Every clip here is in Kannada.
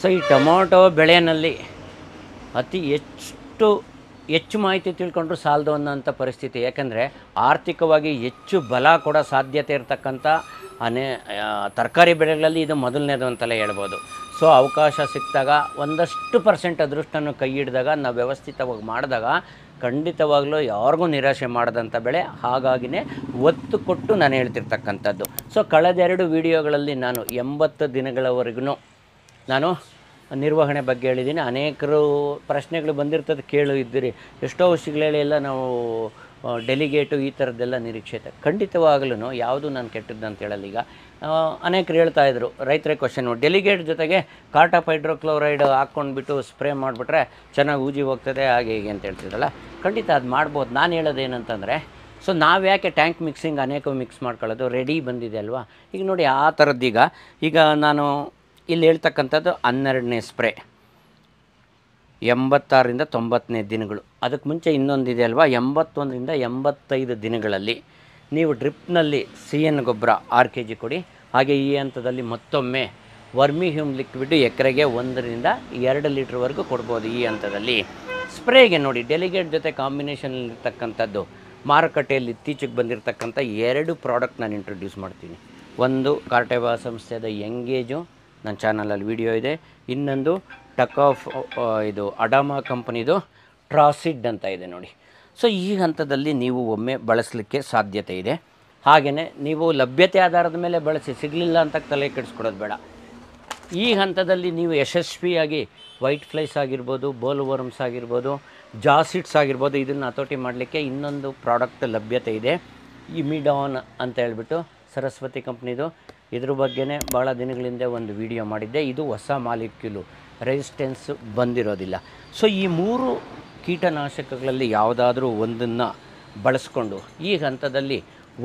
ಸೊ ಈ ಟೊಮೊಟೊ ಬೆಳೆಯಲ್ಲಿ ಅತಿ ಹೆಚ್ಚು ಹೆಚ್ಚು ಮಾಹಿತಿ ತಿಳ್ಕೊಂಡ್ರು ಸಾಲದು ಅನ್ನೋಂಥ ಪರಿಸ್ಥಿತಿ ಯಾಕಂದರೆ ಆರ್ಥಿಕವಾಗಿ ಹೆಚ್ಚು ಬಲ ಕೊಡೋ ಸಾಧ್ಯತೆ ಇರತಕ್ಕಂಥ ಅನೇ ತರಕಾರಿ ಬೆಳೆಗಳಲ್ಲಿ ಇದು ಮೊದಲನೇದು ಅಂತಲೇ ಹೇಳ್ಬೋದು ಸೊ ಅವಕಾಶ ಸಿಕ್ಕಿದಾಗ ಒಂದಷ್ಟು ಪರ್ಸೆಂಟ್ ಅದೃಷ್ಟನೂ ಕೈ ಹಿಡಿದಾಗ ನಾವು ವ್ಯವಸ್ಥಿತವಾಗಿ ಮಾಡಿದಾಗ ಖಂಡಿತವಾಗಲೂ ಯಾರಿಗೂ ನಿರಾಶೆ ಮಾಡದಂಥ ಬೆಳೆ ಹಾಗಾಗಿನೇ ಒತ್ತು ಕೊಟ್ಟು ನಾನು ಹೇಳ್ತಿರ್ತಕ್ಕಂಥದ್ದು ಸೊ ಕಳೆದೆರಡು ವಿಡಿಯೋಗಳಲ್ಲಿ ನಾನು ಎಂಬತ್ತು ದಿನಗಳವರೆಗೂ ನಾನು ನಿರ್ವಹಣೆ ಬಗ್ಗೆ ಹೇಳಿದ್ದೀನಿ ಅನೇಕರು ಪ್ರಶ್ನೆಗಳು ಬಂದಿರ್ತದೆ ಕೇಳು ಇದ್ದೀರಿ ಎಷ್ಟೋ ಎಲ್ಲ ನಾವು ಡೆಲಿಗೇಟು ಈ ಥರದ್ದೆಲ್ಲ ನಿರೀಕ್ಷಿತ ಖಂಡಿತವಾಗಲೂ ಯಾವುದು ನಾನು ಕೆಟ್ಟದ್ದು ಹೇಳಲ್ಲ ಈಗ ಅನೇಕರು ಹೇಳ್ತಾ ಇದ್ರು ರೈತರ ಕ್ವಶನ್ನು ಡೆಲಿಗೇಟ್ ಜೊತೆಗೆ ಆಫ್ ಹೈಡ್ರೋಕ್ಲೋರೈಡ್ ಹಾಕ್ಕೊಂಡ್ಬಿಟ್ಟು ಸ್ಪ್ರೇ ಮಾಡಿಬಿಟ್ರೆ ಚೆನ್ನಾಗಿ ಊಜಿ ಹೋಗ್ತದೆ ಹಾಗೆ ಹೀಗೆ ಅಂತ ಹೇಳ್ತಿದ್ರಲ್ಲ ಖಂಡಿತ ಅದು ಮಾಡ್ಬೋದು ನಾನು ಹೇಳೋದೇನಂತಂದರೆ ಸೊ ನಾವು ಯಾಕೆ ಟ್ಯಾಂಕ್ ಮಿಕ್ಸಿಂಗ್ ಅನೇಕ ಮಿಕ್ಸ್ ಮಾಡ್ಕೊಳ್ಳೋದು ರೆಡಿ ಬಂದಿದೆ ಅಲ್ವಾ ಈಗ ನೋಡಿ ಆ ಥರದ್ದೀಗ ಈಗ ನಾನು ಇಲ್ಲಿ ಹೇಳ್ತಕ್ಕಂಥದ್ದು ಹನ್ನೆರಡನೇ ಸ್ಪ್ರೇ ಎಂಬತ್ತಾರರಿಂದ ತೊಂಬತ್ತನೇ ದಿನಗಳು ಅದಕ್ಕೆ ಮುಂಚೆ ಇನ್ನೊಂದಿದೆ ಅಲ್ವಾ ಎಂಬತ್ತೊಂದರಿಂದ ಎಂಬತ್ತೈದು ದಿನಗಳಲ್ಲಿ ನೀವು ಡ್ರಿಪ್ನಲ್ಲಿ ಸಿ ಎನ್ ಗೊಬ್ಬರ ಆರು ಕೆ ಜಿ ಕೊಡಿ ಹಾಗೆ ಈ ಹಂತದಲ್ಲಿ ಮತ್ತೊಮ್ಮೆ ವರ್ಮಿ ಹ್ಯೂಮ್ ಲಿಕ್ವಿಡ್ ಎಕರೆಗೆ ಒಂದರಿಂದ ಎರಡು ಲೀಟ್ರ್ವರೆಗೂ ಕೊಡ್ಬೋದು ಈ ಹಂತದಲ್ಲಿ ಸ್ಪ್ರೇಗೆ ನೋಡಿ ಡೆಲಿಗೇಟ್ ಜೊತೆ ಇರ್ತಕ್ಕಂಥದ್ದು ಮಾರುಕಟ್ಟೆಯಲ್ಲಿ ಇತ್ತೀಚೆಗೆ ಬಂದಿರತಕ್ಕಂಥ ಎರಡು ಪ್ರಾಡಕ್ಟ್ ನಾನು ಇಂಟ್ರೊಡ್ಯೂಸ್ ಮಾಡ್ತೀನಿ ಒಂದು ಕಾರ್ಟೆವಾ ಸಂಸ್ಥೆಯದ ಎಂಗೇಜು ನನ್ನ ಚಾನಲಲ್ಲಿ ವಿಡಿಯೋ ಇದೆ ಇನ್ನೊಂದು ಟಕ್ ಆಫ್ ಇದು ಅಡಾಮ ಕಂಪನಿದು ಟ್ರಾಸಿಡ್ ಅಂತ ಇದೆ ನೋಡಿ ಸೊ ಈ ಹಂತದಲ್ಲಿ ನೀವು ಒಮ್ಮೆ ಬಳಸಲಿಕ್ಕೆ ಸಾಧ್ಯತೆ ಇದೆ ಹಾಗೆಯೇ ನೀವು ಲಭ್ಯತೆ ಆಧಾರದ ಮೇಲೆ ಬಳಸಿ ಸಿಗಲಿಲ್ಲ ಅಂತ ತಲೆ ಕೆಡಿಸ್ಕೊಡೋದು ಬೇಡ ಈ ಹಂತದಲ್ಲಿ ನೀವು ಯಶಸ್ವಿಯಾಗಿ ವೈಟ್ ಫ್ಲೈಸ್ ಆಗಿರ್ಬೋದು ಬೋಲ್ ವರ್ಮ್ಸ್ ಆಗಿರ್ಬೋದು ಜಾಸಿಟ್ಸ್ ಆಗಿರ್ಬೋದು ಇದನ್ನು ಹತೋಟಿ ಮಾಡಲಿಕ್ಕೆ ಇನ್ನೊಂದು ಪ್ರಾಡಕ್ಟ್ ಲಭ್ಯತೆ ಇದೆ ಇಮಿಡಾನ್ ಅಂತ ಹೇಳ್ಬಿಟ್ಟು ಸರಸ್ವತಿ ಕಂಪ್ನಿದು ಇದ್ರ ಬಗ್ಗೆನೇ ಭಾಳ ದಿನಗಳಿಂದ ಒಂದು ವಿಡಿಯೋ ಮಾಡಿದ್ದೆ ಇದು ಹೊಸ ಮಾಲಿಕ್ಯೂಲು ರೆಸಿಸ್ಟೆನ್ಸ್ ಬಂದಿರೋದಿಲ್ಲ ಸೊ ಈ ಮೂರು ಕೀಟನಾಶಕಗಳಲ್ಲಿ ಯಾವುದಾದ್ರೂ ಒಂದನ್ನು ಬಳಸ್ಕೊಂಡು ಈ ಹಂತದಲ್ಲಿ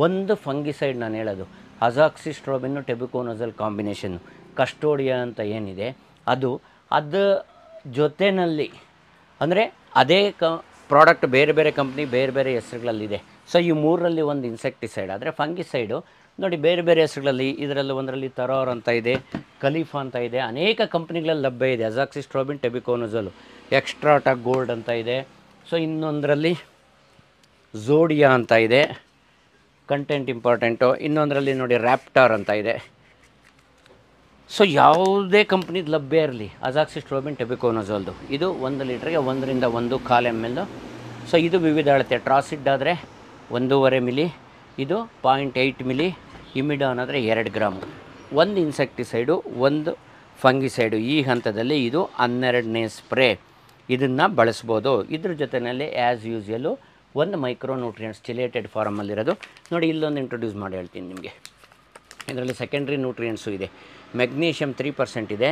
ಒಂದು ಫಂಗಿಸೈಡ್ ನಾನು ಹೇಳೋದು ಅಜಾಕ್ಸಿಸ್ಟ್ರೋಬಿನ್ನು ಟೆಬಿಕೋನೋಸಲ್ ಕಾಂಬಿನೇಷನ್ನು ಕಸ್ಟೋಡಿಯಾ ಅಂತ ಏನಿದೆ ಅದು ಅದು ಜೊತೆಯಲ್ಲಿ ಅಂದರೆ ಅದೇ ಕ ಪ್ರಾಡಕ್ಟ್ ಬೇರೆ ಬೇರೆ ಕಂಪ್ನಿ ಬೇರೆ ಬೇರೆ ಹೆಸರುಗಳಲ್ಲಿದೆ ಸೊ ಈ ಮೂರರಲ್ಲಿ ಒಂದು ಇನ್ಸೆಕ್ಟಿಸೈಡ್ ಆದರೆ ಫಂಗಿಸೈಡು ನೋಡಿ ಬೇರೆ ಬೇರೆ ಹೆಸರುಗಳಲ್ಲಿ ಇದರಲ್ಲಿ ಒಂದರಲ್ಲಿ ತರೋರ್ ಅಂತ ಇದೆ ಖಲೀಫಾ ಅಂತ ಇದೆ ಅನೇಕ ಕಂಪ್ನಿಗಳಲ್ಲಿ ಲಭ್ಯ ಇದೆ ಅಜಾಕ್ಸಿ ಟೆಬಿಕೋನೋಜಲು ಎಕ್ಸ್ಟ್ರಾ ಎಕ್ಸ್ಟ್ರಾಟಾ ಗೋಲ್ಡ್ ಅಂತ ಇದೆ ಸೊ ಇನ್ನೊಂದರಲ್ಲಿ ಝೋಡಿಯಾ ಅಂತ ಇದೆ ಕಂಟೆಂಟ್ ಇಂಪಾರ್ಟೆಂಟು ಇನ್ನೊಂದರಲ್ಲಿ ನೋಡಿ ರ್ಯಾಪ್ಟಾರ್ ಅಂತ ಇದೆ ಸೊ ಯಾವುದೇ ಕಂಪ್ನಿದು ಲಭ್ಯ ಇರಲಿ ಅಜಾಕ್ಸಿ ಸ್ಟ್ರೋಬಿನ್ ಟೆಬಿಕೋನಜಲ್ದು ಇದು ಒಂದು ಲೀಟ್ರಿಗೆ ಒಂದರಿಂದ ಒಂದು ಕಾಲು ಎಮ್ ಎಲ್ ಸೊ ಇದು ವಿವಿಧ ಅಳತೆ ಟ್ರಾಸಿಡ್ ಆದರೆ ಒಂದೂವರೆ ಮಿಲಿ ಇದು ಪಾಯಿಂಟ್ ಏಯ್ಟ್ ಮಿಲಿ ಇಮಿಡಾನ್ ಅಂದರೆ ಎರಡು ಗ್ರಾಮು ಒಂದು ಇನ್ಸೆಕ್ಟಿಸೈಡು ಒಂದು ಫಂಗಿಸೈಡು ಈ ಹಂತದಲ್ಲಿ ಇದು ಹನ್ನೆರಡನೇ ಸ್ಪ್ರೇ ಇದನ್ನು ಬಳಸ್ಬೋದು ಇದ್ರ ಜೊತೆಯಲ್ಲಿ ಆ್ಯಸ್ ಯೂಸ್ಯಲು ಒಂದು ಮೈಕ್ರೋ ನ್ಯೂಟ್ರಿಯೆಂಟ್ಸ್ ಚಿಲೇಟೆಡ್ ಫಾರಮಲ್ಲಿರೋದು ನೋಡಿ ಇಲ್ಲೊಂದು ಇಂಟ್ರೊಡ್ಯೂಸ್ ಮಾಡಿ ಹೇಳ್ತೀನಿ ನಿಮಗೆ ಇದರಲ್ಲಿ ಸೆಕೆಂಡ್ರಿ ನ್ಯೂಟ್ರಿಯೆಂಟ್ಸು ಇದೆ ಮೆಗ್ನೀಷಿಯಮ್ ತ್ರೀ ಪರ್ಸೆಂಟ್ ಇದೆ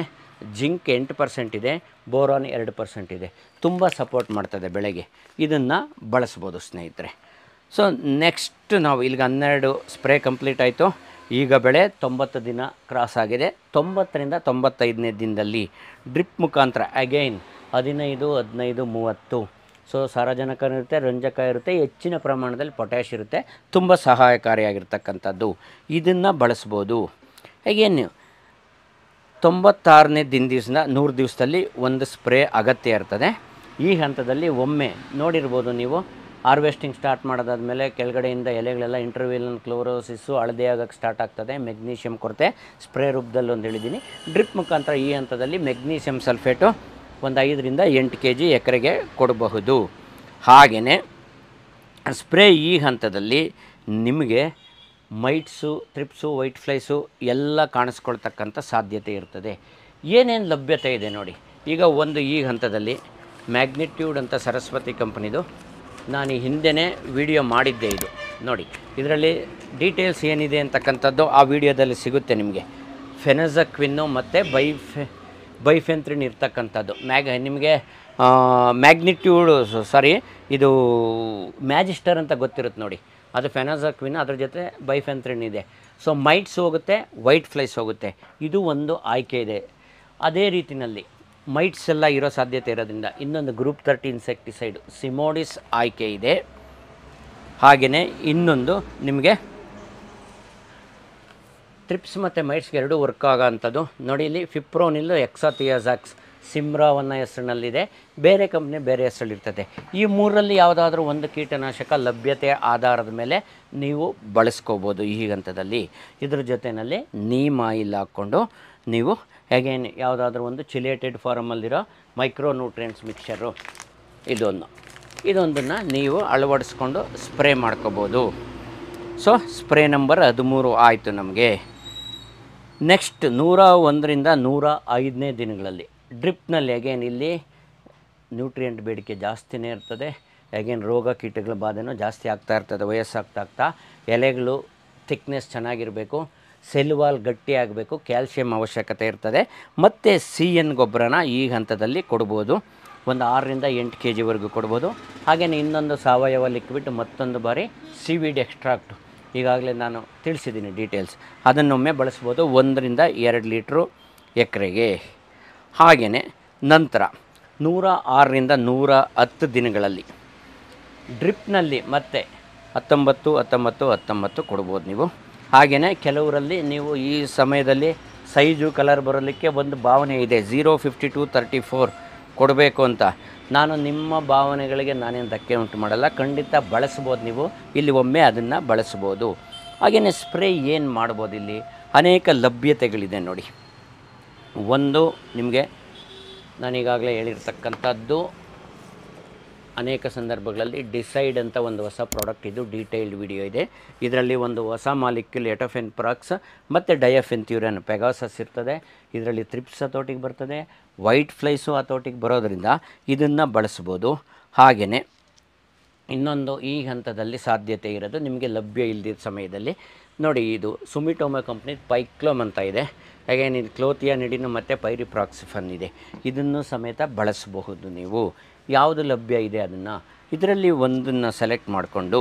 ಜಿಂಕ್ ಎಂಟು ಪರ್ಸೆಂಟ್ ಇದೆ ಬೋರಾನ್ ಎರಡು ಪರ್ಸೆಂಟ್ ಇದೆ ತುಂಬ ಸಪೋರ್ಟ್ ಮಾಡ್ತದೆ ಬೆಳೆಗೆ ಇದನ್ನು ಬಳಸ್ಬೋದು ಸ್ನೇಹಿತರೆ ಸೊ ನೆಕ್ಸ್ಟ್ ನಾವು ಇಲ್ಲಿಗೆ ಹನ್ನೆರಡು ಸ್ಪ್ರೇ ಕಂಪ್ಲೀಟ್ ಆಯಿತು ಈಗ ಬೆಳೆ ತೊಂಬತ್ತು ದಿನ ಕ್ರಾಸ್ ಆಗಿದೆ ತೊಂಬತ್ತರಿಂದ ತೊಂಬತ್ತೈದನೇ ದಿನದಲ್ಲಿ ಡ್ರಿಪ್ ಮುಖಾಂತರ ಅಗೈನ್ ಹದಿನೈದು ಹದಿನೈದು ಮೂವತ್ತು ಸೊ ಸಾರಜನಕ ಇರುತ್ತೆ ರಂಜಕ ಇರುತ್ತೆ ಹೆಚ್ಚಿನ ಪ್ರಮಾಣದಲ್ಲಿ ಪೊಟ್ಯಾಶ್ ಇರುತ್ತೆ ತುಂಬ ಸಹಾಯಕಾರಿಯಾಗಿರ್ತಕ್ಕಂಥದ್ದು ಇದನ್ನು ಬಳಸ್ಬೋದು ಹೇಗೇನು ತೊಂಬತ್ತಾರನೇ ದಿನ ದಿವಸದ ನೂರು ದಿವಸದಲ್ಲಿ ಒಂದು ಸ್ಪ್ರೇ ಅಗತ್ಯ ಇರ್ತದೆ ಈ ಹಂತದಲ್ಲಿ ಒಮ್ಮೆ ನೋಡಿರ್ಬೋದು ನೀವು ಹಾರ್ವೆಸ್ಟಿಂಗ್ ಸ್ಟಾರ್ಟ್ ಮಾಡೋದಾದಮೇಲೆ ಕೆಳಗಡೆಯಿಂದ ಎಲೆಗಳೆಲ್ಲ ಇಂಟರ್ವ್ಯೂಲನ್ ಕ್ಲೋರೋಸಿಸ್ಸು ಹಳದಿ ಆಗೋಕ್ಕೆ ಸ್ಟಾರ್ಟ್ ಆಗ್ತದೆ ಮೆಗ್ನೀಷಿಯಂ ಕೊರತೆ ಸ್ಪ್ರೇ ರೂಪದಲ್ಲಿ ಒಂದು ಹೇಳಿದ್ದೀನಿ ಡ್ರಿಪ್ ಮುಖಾಂತರ ಈ ಹಂತದಲ್ಲಿ ಮೆಗ್ನೀಷಿಯಂ ಸಲ್ಫೇಟು ಒಂದು ಐದರಿಂದ ಎಂಟು ಕೆ ಜಿ ಎಕರೆಗೆ ಕೊಡಬಹುದು ಹಾಗೆಯೇ ಸ್ಪ್ರೇ ಈ ಹಂತದಲ್ಲಿ ನಿಮಗೆ ಮೈಟ್ಸು ಥ್ರಿಪ್ಸು ವೈಟ್ ಫ್ಲೈಸು ಎಲ್ಲ ಕಾಣಿಸ್ಕೊಳ್ತಕ್ಕಂಥ ಸಾಧ್ಯತೆ ಇರ್ತದೆ ಏನೇನು ಲಭ್ಯತೆ ಇದೆ ನೋಡಿ ಈಗ ಒಂದು ಈ ಹಂತದಲ್ಲಿ ಮ್ಯಾಗ್ನಿಟ್ಯೂಡ್ ಅಂತ ಸರಸ್ವತಿ ಕಂಪ್ನಿದು ನಾನು ಹಿಂದೆನೇ ವಿಡಿಯೋ ಮಾಡಿದ್ದೆ ಇದು ನೋಡಿ ಇದರಲ್ಲಿ ಡೀಟೇಲ್ಸ್ ಏನಿದೆ ಅಂತಕ್ಕಂಥದ್ದು ಆ ವಿಡಿಯೋದಲ್ಲಿ ಸಿಗುತ್ತೆ ನಿಮಗೆ ಫೆನಜಕ್ವಿನ್ನು ಮತ್ತು ಬೈಫೆ ಬೈಫೆಂತ್ರಿನ್ ಇರ್ತಕ್ಕಂಥದ್ದು ಮ್ಯಾಗ ನಿಮಗೆ ಮ್ಯಾಗ್ನಿಟ್ಯೂಡ್ ಸಾರಿ ಇದು ಮ್ಯಾಜಿಸ್ಟರ್ ಅಂತ ಗೊತ್ತಿರುತ್ತೆ ನೋಡಿ ಅದು ಫೆನಜಕ್ವಿನ್ ಅದ್ರ ಜೊತೆ ಬೈಫೆಂತ್ರಿನ್ ಇದೆ ಸೊ ಮೈಟ್ಸ್ ಹೋಗುತ್ತೆ ವೈಟ್ ಫ್ಲೈಸ್ ಹೋಗುತ್ತೆ ಇದು ಒಂದು ಆಯ್ಕೆ ಇದೆ ಅದೇ ರೀತಿಯಲ್ಲಿ ಮೈಟ್ಸ್ ಎಲ್ಲ ಇರೋ ಸಾಧ್ಯತೆ ಇರೋದ್ರಿಂದ ಇನ್ನೊಂದು ಗ್ರೂಪ್ ತರ್ಟಿ ಇನ್ಸೆಕ್ಟಿಸೈಡ್ ಸಿಮೋಡಿಸ್ ಆಯ್ಕೆ ಇದೆ ಹಾಗೆಯೇ ಇನ್ನೊಂದು ನಿಮಗೆ ಟ್ರಿಪ್ಸ್ ಮತ್ತು ಮೈಟ್ಸ್ಗೆ ಎರಡೂ ವರ್ಕ್ ಆಗೋಂಥದ್ದು ನೋಡಿ ಇಲ್ಲಿ ಫಿಪ್ರೋನಿಲ್ಲು ಎಕ್ಸಾಥಿಯಾಜಾಕ್ಸ್ ಸಿಮ್ರಾವನ್ನ ಹೆಸರಿನಲ್ಲಿದೆ ಬೇರೆ ಕಂಪ್ನಿ ಬೇರೆ ಹೆಸರಲ್ಲಿರ್ತದೆ ಈ ಮೂರರಲ್ಲಿ ಯಾವುದಾದ್ರೂ ಒಂದು ಕೀಟನಾಶಕ ಲಭ್ಯತೆ ಆಧಾರದ ಮೇಲೆ ನೀವು ಬಳಸ್ಕೋಬೋದು ಈ ಹಂತದಲ್ಲಿ ಇದ್ರ ಜೊತೆಯಲ್ಲಿ ನೀಮಾಯಿಲ್ ಹಾಕ್ಕೊಂಡು ನೀವು ಅಗೇನ್ ಯಾವುದಾದ್ರೂ ಒಂದು ಚಿಲೇಟೆಡ್ ಫಾರಮಲ್ಲಿರೋ ಮೈಕ್ರೋ ನ್ಯೂಟ್ರಿಯೆಂಟ್ಸ್ ಮಿಕ್ಸರು ಇದೊಂದು ಇದೊಂದನ್ನು ನೀವು ಅಳವಡಿಸ್ಕೊಂಡು ಸ್ಪ್ರೇ ಮಾಡ್ಕೋಬೋದು ಸೊ ಸ್ಪ್ರೇ ನಂಬರ್ ಹದಿಮೂರು ಆಯಿತು ನಮಗೆ ನೆಕ್ಸ್ಟ್ ನೂರ ಒಂದರಿಂದ ನೂರ ಐದನೇ ದಿನಗಳಲ್ಲಿ ಡ್ರಿಪ್ನಲ್ಲಿ ಅಗೇನ್ ಇಲ್ಲಿ ನ್ಯೂಟ್ರಿಯೆಂಟ್ ಬೇಡಿಕೆ ಜಾಸ್ತಿನೇ ಇರ್ತದೆ ಅಗೇನ್ ರೋಗ ಕೀಟಗಳ ಬಾಧೆನೂ ಜಾಸ್ತಿ ಆಗ್ತಾ ಇರ್ತದೆ ವಯಸ್ಸಾಗ್ತಾ ಆಗ್ತಾ ಎಲೆಗಳು ಥಿಕ್ನೆಸ್ ಚೆನ್ನಾಗಿರಬೇಕು ಸೆಲ್ವಾಲ್ ಗಟ್ಟಿಯಾಗಬೇಕು ಕ್ಯಾಲ್ಶಿಯಂ ಅವಶ್ಯಕತೆ ಇರ್ತದೆ ಮತ್ತು ಸಿ ಎನ್ ಗೊಬ್ಬರನ ಈ ಹಂತದಲ್ಲಿ ಕೊಡ್ಬೋದು ಒಂದು ಆರರಿಂದ ಎಂಟು ಕೆ ಜಿವರೆಗೂ ಕೊಡ್ಬೋದು ಹಾಗೆಯೇ ಇನ್ನೊಂದು ಸಾವಯವ ಲಿಕ್ವಿಡ್ ಮತ್ತೊಂದು ಬಾರಿ ಸಿ ವಿಡ್ ಈಗಾಗಲೇ ನಾನು ತಿಳಿಸಿದ್ದೀನಿ ಡೀಟೇಲ್ಸ್ ಅದನ್ನೊಮ್ಮೆ ಬಳಸ್ಬೋದು ಒಂದರಿಂದ ಎರಡು ಲೀಟ್ರು ಎಕರೆಗೆ ಹಾಗೆಯೇ ನಂತರ ನೂರ ಆರರಿಂದ ನೂರ ಹತ್ತು ದಿನಗಳಲ್ಲಿ ಡ್ರಿಪ್ನಲ್ಲಿ ಮತ್ತೆ ಹತ್ತೊಂಬತ್ತು ಹತ್ತೊಂಬತ್ತು ಹತ್ತೊಂಬತ್ತು ಕೊಡ್ಬೋದು ನೀವು ಹಾಗೆಯೇ ಕೆಲವರಲ್ಲಿ ನೀವು ಈ ಸಮಯದಲ್ಲಿ ಸೈಜು ಕಲರ್ ಬರಲಿಕ್ಕೆ ಒಂದು ಭಾವನೆ ಇದೆ zero fifty two thirty four ಕೊಡಬೇಕು ಅಂತ ನಾನು ನಿಮ್ಮ ಭಾವನೆಗಳಿಗೆ ನಾನೇನು ಧಕ್ಕೆ ಉಂಟು ಮಾಡಲ್ಲ ಖಂಡಿತ ಬಳಸ್ಬೋದು ನೀವು ಇಲ್ಲಿ ಒಮ್ಮೆ ಅದನ್ನು ಬಳಸ್ಬೋದು ಹಾಗೆಯೇ ಸ್ಪ್ರೇ ಏನು ಮಾಡ್ಬೋದು ಇಲ್ಲಿ ಅನೇಕ ಲಭ್ಯತೆಗಳಿದೆ ನೋಡಿ ಒಂದು ನಿಮಗೆ ನಾನೀಗಾಗಲೇ ಹೇಳಿರ್ತಕ್ಕಂಥದ್ದು ಅನೇಕ ಸಂದರ್ಭಗಳಲ್ಲಿ ಡಿಸೈಡ್ ಅಂತ ಒಂದು ಹೊಸ ಪ್ರಾಡಕ್ಟ್ ಇದು ಡೀಟೈಲ್ಡ್ ವಿಡಿಯೋ ಇದೆ ಇದರಲ್ಲಿ ಒಂದು ಹೊಸ ಮಾಲಿಕ್ಯುಲ್ ಎಟೋಫೆನ್ ಪ್ರಾಕ್ಸ್ ಮತ್ತು ಡಯಫೆನ್ ಥ್ಯೂರನ್ ಪೆಗಾಸಸ್ ಇರ್ತದೆ ಇದರಲ್ಲಿ ಥ್ರಿಪ್ಸ್ ಹತೋಟಿಗೆ ಬರ್ತದೆ ವೈಟ್ ಫ್ಲೈಸು ಹತೋಟಿಗೆ ಬರೋದರಿಂದ ಇದನ್ನು ಬಳಸ್ಬೋದು ಹಾಗೆಯೇ ಇನ್ನೊಂದು ಈ ಹಂತದಲ್ಲಿ ಸಾಧ್ಯತೆ ಇರೋದು ನಿಮಗೆ ಲಭ್ಯ ಇಲ್ಲದ ಸಮಯದಲ್ಲಿ ನೋಡಿ ಇದು ಸುಮಿಟೊಮೊ ಕಂಪ್ನಿ ಪೈಕ್ಲೋಮ್ ಅಂತ ಇದೆ ಹಾಗೆ ಇದು ಕ್ಲೋತಿಯ ನಡಿನ ಮತ್ತು ಪೈರಿಪ್ರಾಕ್ಸಿಫನ್ ಇದೆ ಇದನ್ನು ಸಮೇತ ಬಳಸಬಹುದು ನೀವು ಯಾವುದು ಲಭ್ಯ ಇದೆ ಅದನ್ನು ಇದರಲ್ಲಿ ಒಂದನ್ನು ಸೆಲೆಕ್ಟ್ ಮಾಡಿಕೊಂಡು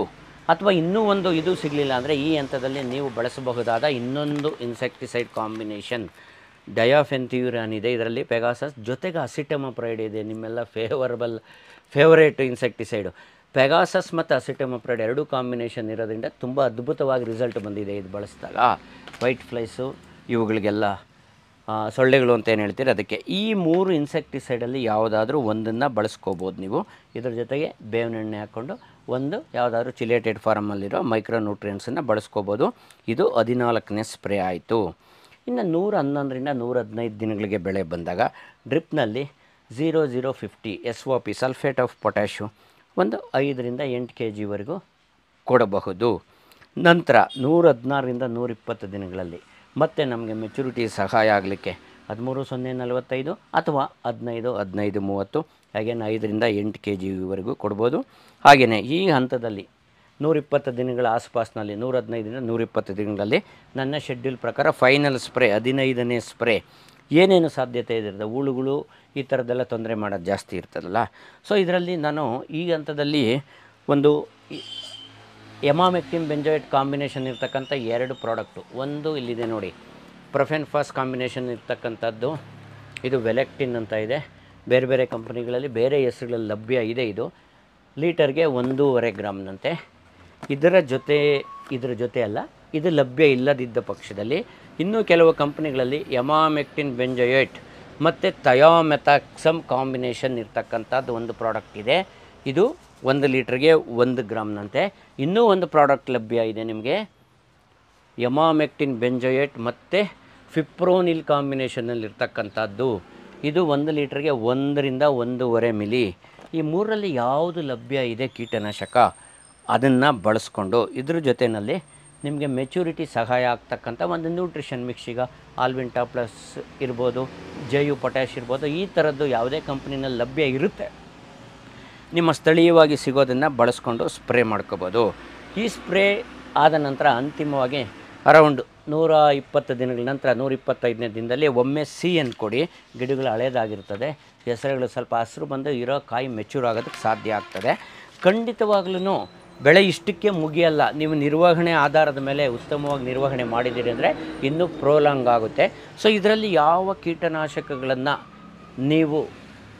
ಅಥವಾ ಇನ್ನೂ ಒಂದು ಇದು ಸಿಗಲಿಲ್ಲ ಅಂದರೆ ಈ ಹಂತದಲ್ಲಿ ನೀವು ಬಳಸಬಹುದಾದ ಇನ್ನೊಂದು ಇನ್ಸೆಕ್ಟಿಸೈಡ್ ಕಾಂಬಿನೇಷನ್ ಡಯಾಫೆಂಥ್ಯೂರಾನ್ ಇದೆ ಇದರಲ್ಲಿ ಪೆಗಾಸಸ್ ಜೊತೆಗೆ ಅಸಿಟಮಪ್ರೈಡ್ ಇದೆ ನಿಮ್ಮೆಲ್ಲ ಫೇವರಬಲ್ ಫೇವರೇಟ್ ಇನ್ಸೆಕ್ಟಿಸೈಡು ಪೆಗಾಸಸ್ ಮತ್ತು ಅಸಿಟಮಪ್ರೈಡ್ ಎರಡೂ ಕಾಂಬಿನೇಷನ್ ಇರೋದ್ರಿಂದ ತುಂಬ ಅದ್ಭುತವಾಗಿ ರಿಸಲ್ಟ್ ಬಂದಿದೆ ಇದು ಬಳಸಿದಾಗ ವೈಟ್ ಫ್ಲೈಸು ಇವುಗಳಿಗೆಲ್ಲ ಸೊಳ್ಳೆಗಳು ಅಂತ ಏನು ಹೇಳ್ತೀರಿ ಅದಕ್ಕೆ ಈ ಮೂರು ಇನ್ಸೆಕ್ಟಿಸೈಡಲ್ಲಿ ಯಾವುದಾದ್ರೂ ಒಂದನ್ನು ಬಳಸ್ಕೋಬೋದು ನೀವು ಇದ್ರ ಜೊತೆಗೆ ಬೇವಿನ ಹಾಕ್ಕೊಂಡು ಒಂದು ಯಾವುದಾದ್ರೂ ಚಿಲೇಟೆಡ್ ಫಾರಮಲ್ಲಿರೋ ಮೈಕ್ರೋ ಬಳಸ್ಕೋಬೋದು ಇದು ಹದಿನಾಲ್ಕನೇ ಸ್ಪ್ರೇ ಆಯಿತು ಇನ್ನು ನೂರ ಹನ್ನೊಂದರಿಂದ ನೂರ ಹದಿನೈದು ದಿನಗಳಿಗೆ ಬೆಳೆ ಬಂದಾಗ ಡ್ರಿಪ್ನಲ್ಲಿ zero zero fifty S O P sulphate of potash ಒಂದು ಐದರಿಂದ ಎಂಟು ಕೆ ಜಿವರೆಗೂ ಕೊಡಬಹುದು ನಂತರ ನೂರ ಹದಿನಾರರಿಂದ ನೂರಿಪ್ಪತ್ತು ದಿನಗಳಲ್ಲಿ ಮತ್ತು ನಮಗೆ ಮೆಚುರಿಟಿ ಸಹಾಯ ಆಗಲಿಕ್ಕೆ ಹದಿಮೂರು ಸೊನ್ನೆ ನಲವತ್ತೈದು ಅಥವಾ ಹದಿನೈದು ಹದಿನೈದು ಮೂವತ್ತು ಹಾಗೇನು ಐದರಿಂದ ಎಂಟು ಕೆ ಜಿವರೆಗೂ ಕೊಡ್ಬೋದು ಹಾಗೆಯೇ ಈ ಹಂತದಲ್ಲಿ ನೂರಿಪ್ಪತ್ತು ದಿನಗಳ ಆಸ್ಪಾಸ್ನಲ್ಲಿ ನೂರ ಹದಿನೈದರಿಂದ ನೂರಿಪ್ಪತ್ತು ದಿನಗಳಲ್ಲಿ ನನ್ನ ಶೆಡ್ಯೂಲ್ ಪ್ರಕಾರ ಫೈನಲ್ ಸ್ಪ್ರೇ ಹದಿನೈದನೇ ಸ್ಪ್ರೇ ಏನೇನು ಸಾಧ್ಯತೆ ಇದೆ ಹುಳುಗಳು ಈ ಥರದ್ದೆಲ್ಲ ತೊಂದರೆ ಮಾಡೋದು ಜಾಸ್ತಿ ಇರ್ತದಲ್ಲ ಸೊ ಇದರಲ್ಲಿ ನಾನು ಈ ಹಂತದಲ್ಲಿ ಒಂದು ಎಮಾಮೆಕ್ಟಿನ್ ಬೆಂಜೋಯೇಟ್ ಕಾಂಬಿನೇಷನ್ ಇರ್ತಕ್ಕಂಥ ಎರಡು ಪ್ರಾಡಕ್ಟು ಒಂದು ಇಲ್ಲಿದೆ ನೋಡಿ ಪ್ರೊಫೆನ್ ಫಾಸ್ಟ್ ಕಾಂಬಿನೇಷನ್ ಇರ್ತಕ್ಕಂಥದ್ದು ಇದು ವೆಲೆಕ್ಟಿನ್ ಅಂತ ಇದೆ ಬೇರೆ ಬೇರೆ ಕಂಪ್ನಿಗಳಲ್ಲಿ ಬೇರೆ ಹೆಸರುಗಳಲ್ಲಿ ಲಭ್ಯ ಇದೆ ಇದು ಲೀಟರ್ಗೆ ಒಂದೂವರೆ ಗ್ರಾಮ್ನಂತೆ ಇದರ ಜೊತೆ ಇದರ ಜೊತೆ ಅಲ್ಲ ಇದು ಲಭ್ಯ ಇಲ್ಲದಿದ್ದ ಪಕ್ಷದಲ್ಲಿ ಇನ್ನೂ ಕೆಲವು ಕಂಪ್ನಿಗಳಲ್ಲಿ ಎಮಾಮೆಕ್ಟಿನ್ ಬೆಂಜೊಯೇಟ್ ಮತ್ತು ತಯಾಮೆಥಾಕ್ಸಮ್ ಕಾಂಬಿನೇಷನ್ ಇರ್ತಕ್ಕಂಥದ್ದು ಒಂದು ಪ್ರಾಡಕ್ಟ್ ಇದೆ ಇದು ಒಂದು ಲೀಟ್ರಿಗೆ ಒಂದು ಗ್ರಾಮ್ನಂತೆ ಇನ್ನೂ ಒಂದು ಪ್ರಾಡಕ್ಟ್ ಲಭ್ಯ ಇದೆ ನಿಮಗೆ ಯಮಾಮೆಕ್ಟಿನ್ ಬೆಂಜೊಯೇಟ್ ಮತ್ತು ಫಿಪ್ರೋನಿಲ್ ಕಾಂಬಿನೇಷನಲ್ಲಿರ್ತಕ್ಕಂಥದ್ದು ಇದು ಒಂದು ಲೀಟ್ರಿಗೆ ಒಂದರಿಂದ ಒಂದೂವರೆ ಮಿಲಿ ಈ ಮೂರರಲ್ಲಿ ಯಾವುದು ಲಭ್ಯ ಇದೆ ಕೀಟನಾಶಕ ಅದನ್ನು ಬಳಸ್ಕೊಂಡು ಇದ್ರ ಜೊತೆಯಲ್ಲಿ ನಿಮಗೆ ಮೆಚುರಿಟಿ ಸಹಾಯ ಆಗ್ತಕ್ಕಂಥ ಒಂದು ನ್ಯೂಟ್ರಿಷನ್ ಮಿಕ್ಸ್ ಈಗ ಆಲ್ವಿಂಟಾ ಪ್ಲಸ್ ಇರ್ಬೋದು ಯು ಪೊಟ್ಯಾಶ್ ಇರ್ಬೋದು ಈ ಥರದ್ದು ಯಾವುದೇ ಕಂಪ್ನಿನಲ್ಲಿ ಲಭ್ಯ ಇರುತ್ತೆ ನಿಮ್ಮ ಸ್ಥಳೀಯವಾಗಿ ಸಿಗೋದನ್ನು ಬಳಸ್ಕೊಂಡು ಸ್ಪ್ರೇ ಮಾಡ್ಕೋಬೋದು ಈ ಸ್ಪ್ರೇ ಆದ ನಂತರ ಅಂತಿಮವಾಗಿ ಅರೌಂಡ್ ನೂರ ಇಪ್ಪತ್ತು ದಿನಗಳ ನಂತರ ನೂರ ಇಪ್ಪತ್ತೈದನೇ ದಿನದಲ್ಲಿ ಒಮ್ಮೆ ಸಿಯನ್ನು ಕೊಡಿ ಗಿಡಗಳು ಹಳೇದಾಗಿರ್ತದೆ ಹೆಸರುಗಳು ಸ್ವಲ್ಪ ಹಸಿರು ಬಂದು ಇರೋ ಕಾಯಿ ಮೆಚೂರ್ ಆಗೋದಕ್ಕೆ ಸಾಧ್ಯ ಆಗ್ತದೆ ಖಂಡಿತವಾಗ್ಲೂ ಬೆಳೆ ಇಷ್ಟಕ್ಕೆ ಮುಗಿಯಲ್ಲ ನೀವು ನಿರ್ವಹಣೆ ಆಧಾರದ ಮೇಲೆ ಉತ್ತಮವಾಗಿ ನಿರ್ವಹಣೆ ಮಾಡಿದ್ದೀರಿ ಅಂದರೆ ಇನ್ನೂ ಪ್ರೋಲಾಂಗ್ ಆಗುತ್ತೆ ಸೊ ಇದರಲ್ಲಿ ಯಾವ ಕೀಟನಾಶಕಗಳನ್ನು ನೀವು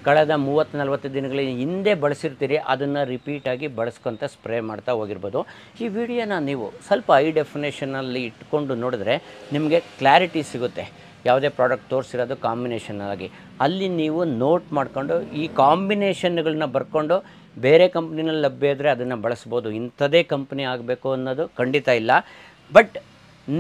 ಕಳೆದ ಮೂವತ್ತು ನಲವತ್ತು ದಿನಗಳ ಹಿಂದೆ ಬಳಸಿರ್ತೀರಿ ಅದನ್ನು ರಿಪೀಟಾಗಿ ಬಳಸ್ಕೊತ ಸ್ಪ್ರೇ ಮಾಡ್ತಾ ಹೋಗಿರ್ಬೋದು ಈ ವಿಡಿಯೋನ ನೀವು ಸ್ವಲ್ಪ ಐ ಡೆಫಿನೇಷನಲ್ಲಿ ಇಟ್ಕೊಂಡು ನೋಡಿದ್ರೆ ನಿಮಗೆ ಕ್ಲಾರಿಟಿ ಸಿಗುತ್ತೆ ಯಾವುದೇ ಪ್ರಾಡಕ್ಟ್ ತೋರಿಸಿರೋದು ಕಾಂಬಿನೇಷನ್ ಆಗಿ ಅಲ್ಲಿ ನೀವು ನೋಟ್ ಮಾಡಿಕೊಂಡು ಈ ಕಾಂಬಿನೇಷನ್ಗಳನ್ನ ಬರ್ಕೊಂಡು ಬೇರೆ ಕಂಪ್ನಿನಲ್ಲಿ ಲಭ್ಯ ಇದ್ದರೆ ಅದನ್ನು ಬಳಸ್ಬೋದು ಇಂಥದೇ ಕಂಪ್ನಿ ಆಗಬೇಕು ಅನ್ನೋದು ಖಂಡಿತ ಇಲ್ಲ ಬಟ್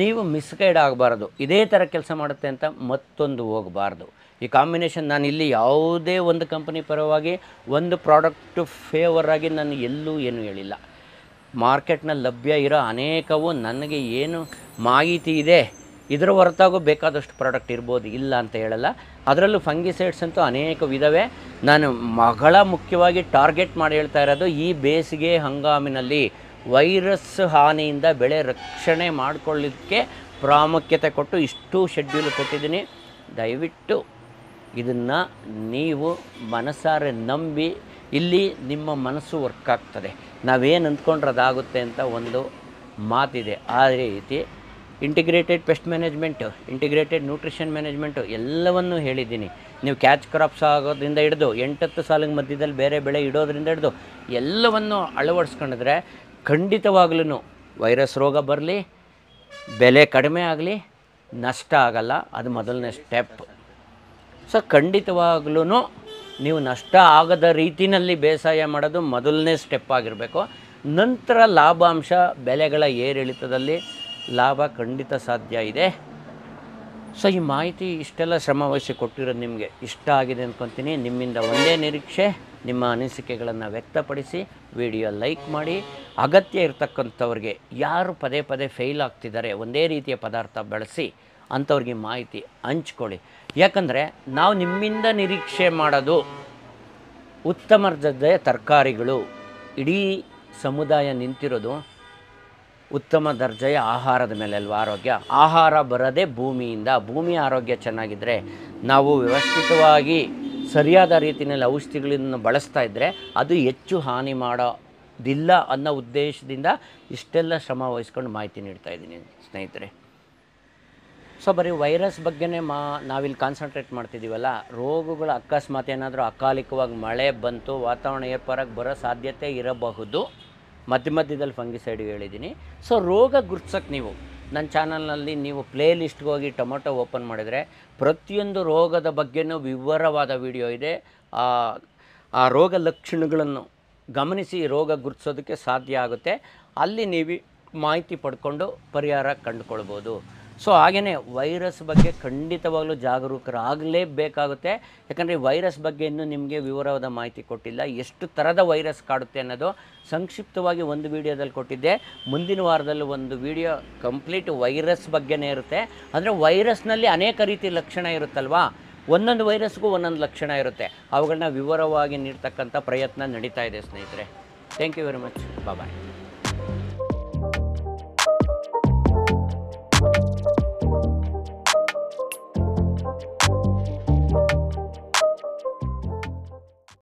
ನೀವು ಮಿಸ್ಗೈಡ್ ಆಗಬಾರ್ದು ಇದೇ ಥರ ಕೆಲಸ ಮಾಡುತ್ತೆ ಅಂತ ಮತ್ತೊಂದು ಹೋಗಬಾರ್ದು ಈ ಕಾಂಬಿನೇಷನ್ ನಾನು ಇಲ್ಲಿ ಯಾವುದೇ ಒಂದು ಕಂಪನಿ ಪರವಾಗಿ ಒಂದು ಪ್ರಾಡಕ್ಟ್ ಫೇವರ್ ಆಗಿ ನಾನು ಎಲ್ಲೂ ಏನು ಹೇಳಿಲ್ಲ ಮಾರ್ಕೆಟ್ನಲ್ಲಿ ಲಭ್ಯ ಇರೋ ಅನೇಕವು ನನಗೆ ಏನು ಮಾಹಿತಿ ಇದೆ ಇದರ ಹೊರತಾಗೂ ಬೇಕಾದಷ್ಟು ಪ್ರಾಡಕ್ಟ್ ಇರ್ಬೋದು ಇಲ್ಲ ಅಂತ ಹೇಳಲ್ಲ ಅದರಲ್ಲೂ ಫಂಗಿಸೈಡ್ಸ್ ಅಂತೂ ಅನೇಕ ವಿಧವೇ ನಾನು ಮಗಳ ಮುಖ್ಯವಾಗಿ ಟಾರ್ಗೆಟ್ ಮಾಡಿ ಹೇಳ್ತಾ ಇರೋದು ಈ ಬೇಸಿಗೆ ಹಂಗಾಮಿನಲ್ಲಿ ವೈರಸ್ ಹಾನಿಯಿಂದ ಬೆಳೆ ರಕ್ಷಣೆ ಮಾಡಿಕೊಳ್ಳಿಕ್ಕೆ ಪ್ರಾಮುಖ್ಯತೆ ಕೊಟ್ಟು ಇಷ್ಟು ಶೆಡ್ಯೂಲ್ ಕೊಟ್ಟಿದ್ದೀನಿ ದಯವಿಟ್ಟು ಇದನ್ನು ನೀವು ಮನಸಾರೆ ನಂಬಿ ಇಲ್ಲಿ ನಿಮ್ಮ ಮನಸ್ಸು ವರ್ಕ್ ಆಗ್ತದೆ ನಾವೇನು ಅಂದ್ಕೊಂಡ್ರೆ ಅದಾಗುತ್ತೆ ಅಂತ ಒಂದು ಮಾತಿದೆ ಆ ರೀತಿ integrated pest management integrated nutrition management ಎಲ್ಲವನ್ನೂ ಹೇಳಿದ್ದೀನಿ ನೀವು ಕ್ಯಾಚ್ ಕ್ರಾಪ್ಸ್ ಆಗೋದ್ರಿಂದ ಹಿಡಿದು ಎಂಟತ್ತು ಸಾಲಿನ ಮಧ್ಯದಲ್ಲಿ ಬೇರೆ ಬೆಳೆ ಇಡೋದ್ರಿಂದ ಹಿಡಿದು ಎಲ್ಲವನ್ನು ಅಳವಡಿಸ್ಕೊಂಡಿದ್ರೆ ಖಂಡಿತವಾಗ್ಲೂ ವೈರಸ್ ರೋಗ ಬರಲಿ ಬೆಲೆ ಕಡಿಮೆ ಆಗಲಿ ನಷ್ಟ ಆಗಲ್ಲ ಅದು ಮೊದಲನೇ ಸ್ಟೆಪ್ ಸೊ ಖಂಡಿತವಾಗ್ಲೂ ನೀವು ನಷ್ಟ ಆಗದ ರೀತಿಯಲ್ಲಿ ಬೇಸಾಯ ಮಾಡೋದು ಮೊದಲನೇ ಸ್ಟೆಪ್ ಆಗಿರಬೇಕು ನಂತರ ಲಾಭಾಂಶ ಬೆಲೆಗಳ ಏರಿಳಿತದಲ್ಲಿ ಲಾಭ ಖಂಡಿತ ಸಾಧ್ಯ ಇದೆ ಸೊ ಈ ಮಾಹಿತಿ ಇಷ್ಟೆಲ್ಲ ಶ್ರಮವಹಿಸಿ ಕೊಟ್ಟಿರೋದು ನಿಮಗೆ ಇಷ್ಟ ಆಗಿದೆ ಅಂದ್ಕೊತೀನಿ ನಿಮ್ಮಿಂದ ಒಂದೇ ನಿರೀಕ್ಷೆ ನಿಮ್ಮ ಅನಿಸಿಕೆಗಳನ್ನು ವ್ಯಕ್ತಪಡಿಸಿ ವಿಡಿಯೋ ಲೈಕ್ ಮಾಡಿ ಅಗತ್ಯ ಇರತಕ್ಕಂಥವ್ರಿಗೆ ಯಾರು ಪದೇ ಪದೇ ಫೇಲ್ ಆಗ್ತಿದ್ದಾರೆ ಒಂದೇ ರೀತಿಯ ಪದಾರ್ಥ ಬಳಸಿ ಅಂಥವ್ರಿಗೆ ಮಾಹಿತಿ ಹಂಚ್ಕೊಳ್ಳಿ ಯಾಕಂದರೆ ನಾವು ನಿಮ್ಮಿಂದ ನಿರೀಕ್ಷೆ ಮಾಡೋದು ದರ್ಜೆಯ ತರಕಾರಿಗಳು ಇಡೀ ಸಮುದಾಯ ನಿಂತಿರೋದು ಉತ್ತಮ ದರ್ಜೆಯ ಆಹಾರದ ಮೇಲೆ ಅಲ್ವ ಆರೋಗ್ಯ ಆಹಾರ ಬರದೇ ಭೂಮಿಯಿಂದ ಭೂಮಿ ಆರೋಗ್ಯ ಚೆನ್ನಾಗಿದ್ದರೆ ನಾವು ವ್ಯವಸ್ಥಿತವಾಗಿ ಸರಿಯಾದ ರೀತಿಯಲ್ಲಿ ಔಷಧಿಗಳನ್ನು ಬಳಸ್ತಾ ಇದ್ದರೆ ಅದು ಹೆಚ್ಚು ಹಾನಿ ಮಾಡೋದಿಲ್ಲ ಅನ್ನೋ ಉದ್ದೇಶದಿಂದ ಇಷ್ಟೆಲ್ಲ ಶ್ರಮ ವಹಿಸ್ಕೊಂಡು ಮಾಹಿತಿ ನೀಡ್ತಾ ಇದ್ದೀನಿ ಸ್ನೇಹಿತರೆ ಸೊ ಬರೀ ವೈರಸ್ ಬಗ್ಗೆನೇ ಮಾ ನಾವಿಲ್ಲಿ ಕಾನ್ಸಂಟ್ರೇಟ್ ಮಾಡ್ತಿದ್ದೀವಲ್ಲ ರೋಗಗಳು ಅಕಸ್ಮಾತ್ ಏನಾದರೂ ಅಕಾಲಿಕವಾಗಿ ಮಳೆ ಬಂತು ವಾತಾವರಣ ಏರ್ಪಾರಾಗಿ ಬರೋ ಸಾಧ್ಯತೆ ಇರಬಹುದು ಮಧ್ಯ ಮಧ್ಯದಲ್ಲಿ ಫಂಗಿಸೈಡ್ ಹೇಳಿದ್ದೀನಿ ಸೊ ರೋಗ ಗುರ್ಸೋಕ್ಕೆ ನೀವು ನನ್ನ ಚಾನಲ್ನಲ್ಲಿ ನೀವು ಪ್ಲೇ ಲಿಸ್ಟ್ಗೆ ಹೋಗಿ ಟೊಮೊಟೊ ಓಪನ್ ಮಾಡಿದರೆ ಪ್ರತಿಯೊಂದು ರೋಗದ ಬಗ್ಗೆನೂ ವಿವರವಾದ ವಿಡಿಯೋ ಇದೆ ಆ ರೋಗ ಲಕ್ಷಣಗಳನ್ನು ಗಮನಿಸಿ ರೋಗ ಗುರ್ತಿಸೋದಕ್ಕೆ ಸಾಧ್ಯ ಆಗುತ್ತೆ ಅಲ್ಲಿ ನೀವು ಮಾಹಿತಿ ಪಡ್ಕೊಂಡು ಪರಿಹಾರ ಕಂಡುಕೊಳ್ಬೋದು ಸೊ ಹಾಗೆಯೇ ವೈರಸ್ ಬಗ್ಗೆ ಖಂಡಿತವಾಗಲೂ ಜಾಗರೂಕರಾಗಲೇಬೇಕಾಗುತ್ತೆ ಯಾಕಂದರೆ ವೈರಸ್ ಬಗ್ಗೆ ಇನ್ನೂ ನಿಮಗೆ ವಿವರವಾದ ಮಾಹಿತಿ ಕೊಟ್ಟಿಲ್ಲ ಎಷ್ಟು ಥರದ ವೈರಸ್ ಕಾಡುತ್ತೆ ಅನ್ನೋದು ಸಂಕ್ಷಿಪ್ತವಾಗಿ ಒಂದು ವಿಡಿಯೋದಲ್ಲಿ ಕೊಟ್ಟಿದ್ದೆ ಮುಂದಿನ ವಾರದಲ್ಲಿ ಒಂದು ವಿಡಿಯೋ ಕಂಪ್ಲೀಟ್ ವೈರಸ್ ಬಗ್ಗೆನೇ ಇರುತ್ತೆ ಅಂದರೆ ವೈರಸ್ನಲ್ಲಿ ಅನೇಕ ರೀತಿ ಲಕ್ಷಣ ಇರುತ್ತಲ್ವಾ ಒಂದೊಂದು ವೈರಸ್ಗೂ ಒಂದೊಂದು ಲಕ್ಷಣ ಇರುತ್ತೆ ಅವುಗಳನ್ನ ವಿವರವಾಗಿ ನೀಡ್ತಕ್ಕಂಥ ಪ್ರಯತ್ನ ನಡೀತಾ ಇದೆ ಸ್ನೇಹಿತರೆ thank you very much bye